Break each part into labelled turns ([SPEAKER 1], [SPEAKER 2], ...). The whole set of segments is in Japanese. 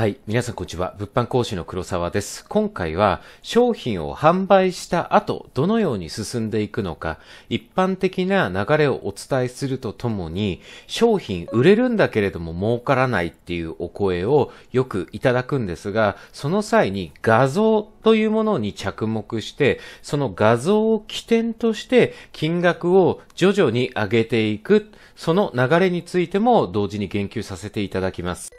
[SPEAKER 1] はい。皆さんこんにちは。物販講師の黒沢です。今回は商品を販売した後、どのように進んでいくのか、一般的な流れをお伝えするとともに、商品売れるんだけれども儲からないっていうお声をよくいただくんですが、その際に画像というものに着目して、その画像を起点として金額を徐々に上げていく、その流れについても同時に言及させていただきます。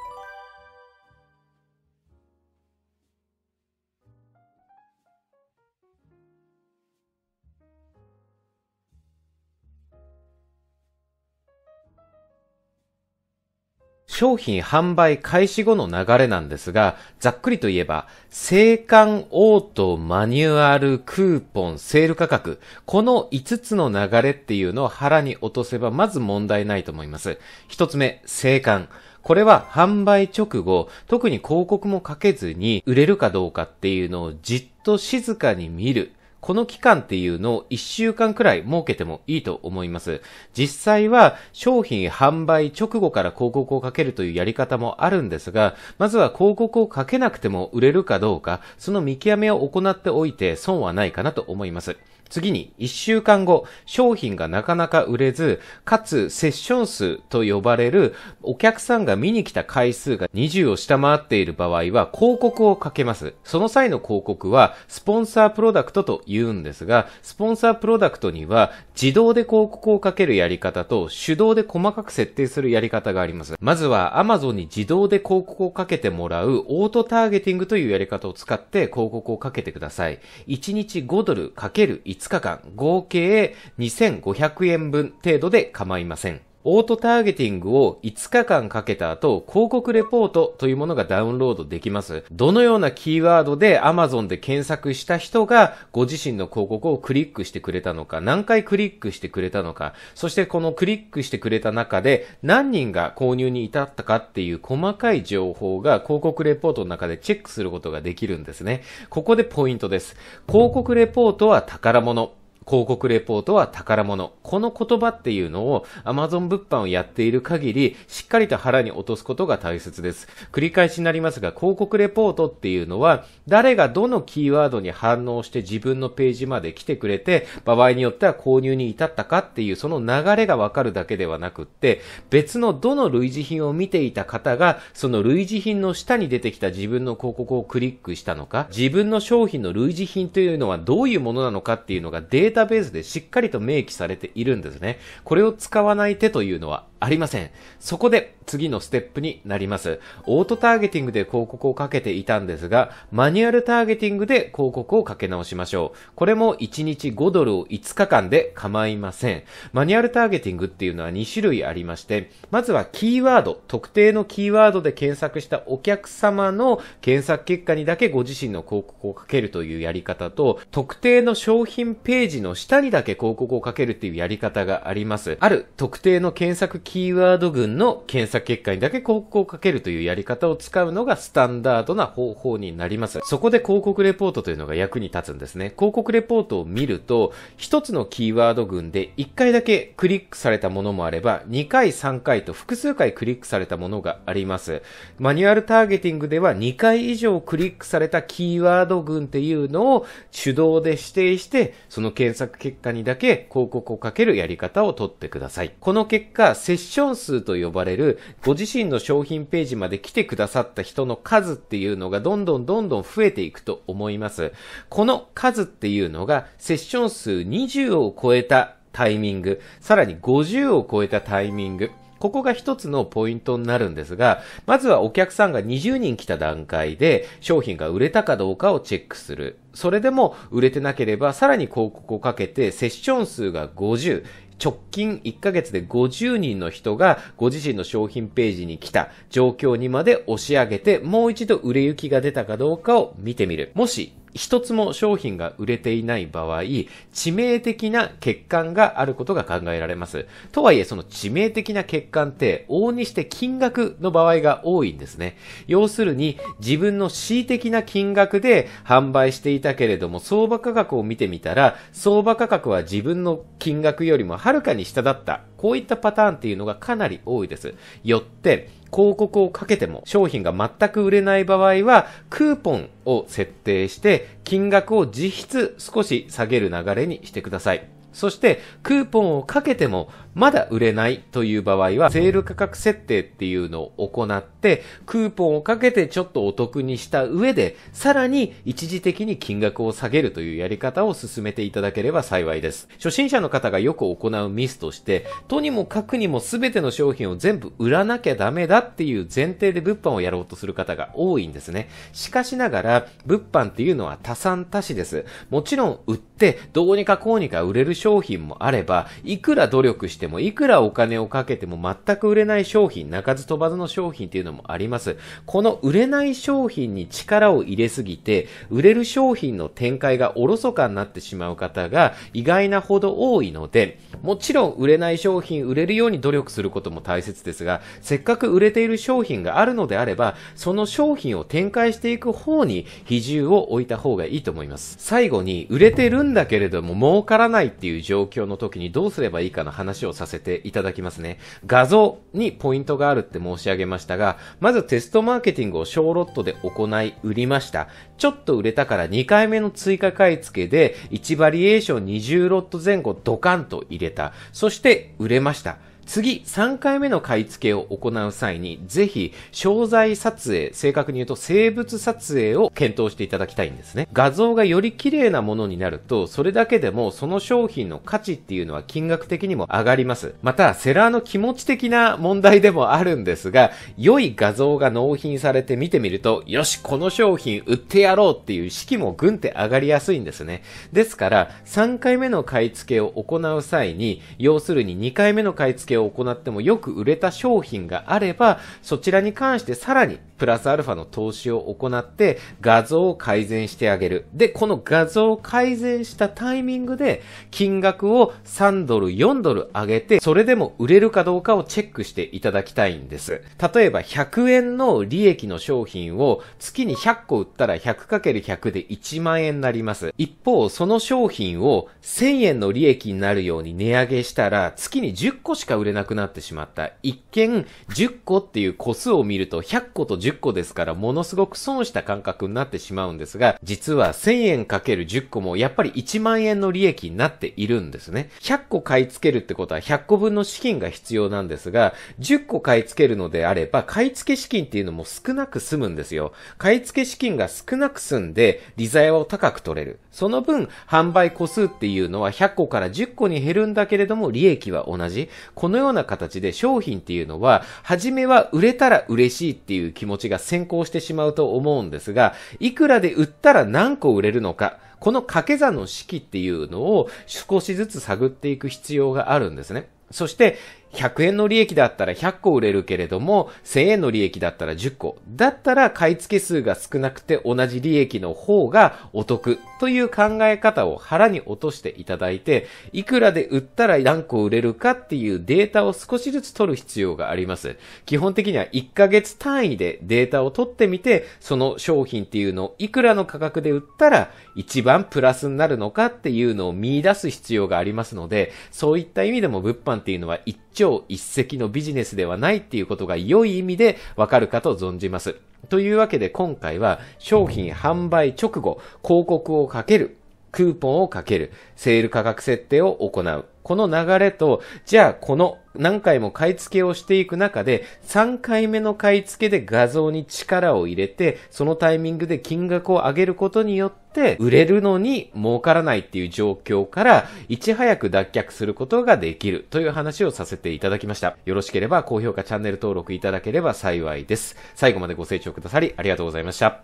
[SPEAKER 1] 商品販売開始後の流れなんですが、ざっくりと言えば、生還応答マニュアル、クーポン、セール価格、この5つの流れっていうのを腹に落とせばまず問題ないと思います。1つ目、生還。これは販売直後、特に広告もかけずに売れるかどうかっていうのをじっと静かに見る。この期間っていうのを1週間くらい設けてもいいと思います。実際は商品販売直後から広告をかけるというやり方もあるんですが、まずは広告をかけなくても売れるかどうか、その見極めを行っておいて損はないかなと思います。次に、一週間後、商品がなかなか売れず、かつ、セッション数と呼ばれる、お客さんが見に来た回数が20を下回っている場合は、広告をかけます。その際の広告は、スポンサープロダクトと言うんですが、スポンサープロダクトには、自動で広告をかけるやり方と、手動で細かく設定するやり方があります。まずは、Amazon に自動で広告をかけてもらう、オートターゲティングというやり方を使って、広告をかけてください。1日5ドルかける1 5日間、合計2500円分程度で構いません。オートターゲティングを5日間かけた後、広告レポートというものがダウンロードできます。どのようなキーワードで Amazon で検索した人がご自身の広告をクリックしてくれたのか、何回クリックしてくれたのか、そしてこのクリックしてくれた中で何人が購入に至ったかっていう細かい情報が広告レポートの中でチェックすることができるんですね。ここでポイントです。広告レポートは宝物。広告レポートは宝物。この言葉っていうのを Amazon 物販をやっている限り、しっかりと腹に落とすことが大切です。繰り返しになりますが、広告レポートっていうのは、誰がどのキーワードに反応して自分のページまで来てくれて、場合によっては購入に至ったかっていうその流れがわかるだけではなくって、別のどの類似品を見ていた方が、その類似品の下に出てきた自分の広告をクリックしたのか、自分の商品の類似品というのはどういうものなのかっていうのがデータデータベースでしっかりと明記されているんですね。これを使わない手というのはありません。そこで次のステップになります。オートターゲティングで広告をかけていたんですが、マニュアルターゲティングで広告をかけ直しましょう。これも1日5ドルを5日間で構いません。マニュアルターゲティングっていうのは2種類ありまして、まずはキーワード、特定のキーワードで検索したお客様の検索結果にだけご自身の広告をかけるというやり方と、特定の商品ページの下にだけ広告をかけるっていうやり方があります。ある特定の検索キーキーワード群の検索結果にだけ広告をかけるというやり方を使うのがスタンダードな方法になります。そこで広告レポートというのが役に立つんですね。広告レポートを見ると、一つのキーワード群で一回だけクリックされたものもあれば、二回、三回と複数回クリックされたものがあります。マニュアルターゲティングでは二回以上クリックされたキーワード群っていうのを手動で指定して、その検索結果にだけ広告をかけるやり方をとってください。この結果、接ッション数と呼ばれる、ご自身の商品ページまで来てくださった人の数っていうのがどんどんどんどん増えていくと思います。この数っていうのが、セッション数20を超えたタイミング、さらに50を超えたタイミング、ここが一つのポイントになるんですが、まずはお客さんが20人来た段階で商品が売れたかどうかをチェックする。それでも売れてなければさらに広告をかけてセッション数が50、直近1ヶ月で50人の人がご自身の商品ページに来た状況にまで押し上げて、もう一度売れ行きが出たかどうかを見てみる。もし一つも商品が売れていない場合、致命的な欠陥があることが考えられます。とはいえ、その致命的な欠陥って、往々にして金額の場合が多いんですね。要するに、自分の恣意的な金額で販売していたけれども、相場価格を見てみたら、相場価格は自分の金額よりもはるかに下だったこういったパターンっていうのがかなり多いです。よって、広告をかけても商品が全く売れない場合は、クーポンを設定して、金額を実質少し下げる流れにしてください。そして、クーポンをかけても、まだ売れないという場合は、セール価格設定っていうのを行って、クーポンをかけてちょっとお得にした上で、さらに一時的に金額を下げるというやり方を進めていただければ幸いです。初心者の方がよく行うミスとして、とにもかくにも全ての商品を全部売らなきゃダメだっていう前提で物販をやろうとする方が多いんですね。しかしながら、物販っていうのは多産多死です。もちろん売って、どうにかこうにか売れる商品もあれば、いくら努力しても、いくらお金をかけても全く売れない商品、鳴かず飛ばずの商品っていうのもあります。この売れない商品に力を入れすぎて、売れる商品の展開がおろそかになってしまう方が意外なほど多いので、もちろん売れない商品、売れるように努力することも大切ですが、せっかく売れている商品があるのであれば、その商品を展開していく方に比重を置いた方がいいと思います。最後に、売れてるんだけれども儲からないっていういう状況の時にどうすればいいかの話をさせていただきますね。画像にポイントがあるって申し上げましたが、まずテストマーケティングを小ロットで行い売りました。ちょっと売れたから2回目の追加買い付けで1バリエーション20ロット前後ドカンと入れた。そして売れました。次、3回目の買い付けを行う際に、ぜひ、商材撮影、正確に言うと生物撮影を検討していただきたいんですね。画像がより綺麗なものになると、それだけでもその商品の価値っていうのは金額的にも上がります。また、セラーの気持ち的な問題でもあるんですが、良い画像が納品されて見てみると、よし、この商品売ってやろうっていう意識もぐんって上がりやすいんですね。ですから、3回目の買い付けを行う際に、要するに2回目の買い付けをを行ってもよく売れた商品があれば、そちらに関してさらにプラスアルファの投資を行って画像を改善してあげる。で、この画像を改善したタイミングで金額を3ドル、4ドル上げて、それでも売れるかどうかをチェックしていただきたいんです。例えば100円の利益の商品を月に100個売ったら 100×100 で1万円になります。一方、その商品を1000円の利益になるように値上げしたら月に10個しか売売れなくなってしまった。一見、10個っていう個数を見ると100個と10個ですからものすごく損した感覚になってしまうんですが、実は1000円かける10個もやっぱり1万円の利益になっているんですね。100個買い付けるってことは100個分の資金が必要なんですが、10個買い付けるのであれば、買い付け資金っていうのも少なく済むんですよ。買い付け資金が少なく済んで、利材を高く取れる。その分、販売個数っていうのは100個から10個に減るんだけれども、利益は同じ。ここのような形で商品っていうのは、初めは売れたら嬉しいっていう気持ちが先行してしまうと思うんですが、いくらで売ったら何個売れるのか、この掛け算の式っていうのを少しずつ探っていく必要があるんですね。そして、100円の利益だったら100個売れるけれども、1000円の利益だったら10個。だったら買い付け数が少なくて同じ利益の方がお得という考え方を腹に落としていただいて、いくらで売ったら何個売れるかっていうデータを少しずつ取る必要があります。基本的には1ヶ月単位でデータを取ってみて、その商品っていうのをいくらの価格で売ったら一番プラスになるのかっていうのを見出す必要がありますので、そういった意味でも物販っていうのは一朝一夕のビジネスではないっていうことが良い意味でわかるかと存じます。というわけで今回は商品販売直後、広告をかけるクーポンをかける、セール価格設定を行う。この流れと、じゃあこの何回も買い付けをしていく中で、3回目の買い付けで画像に力を入れて、そのタイミングで金額を上げることによって、売れるのに儲からないっていう状況から、いち早く脱却することができるという話をさせていただきました。よろしければ高評価、チャンネル登録いただければ幸いです。最後までご清聴くださりありがとうございました。